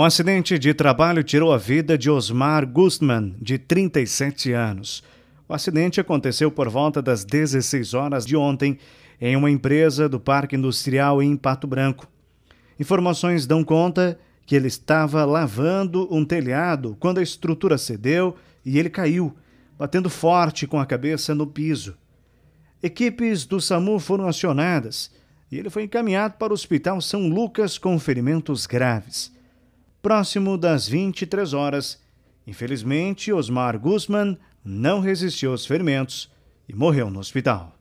Um acidente de trabalho tirou a vida de Osmar Gustman, de 37 anos. O acidente aconteceu por volta das 16 horas de ontem em uma empresa do Parque Industrial em Pato Branco. Informações dão conta que ele estava lavando um telhado quando a estrutura cedeu e ele caiu, batendo forte com a cabeça no piso. Equipes do SAMU foram acionadas e ele foi encaminhado para o Hospital São Lucas com ferimentos graves próximo das 23 horas. Infelizmente, Osmar Guzman não resistiu aos ferimentos e morreu no hospital.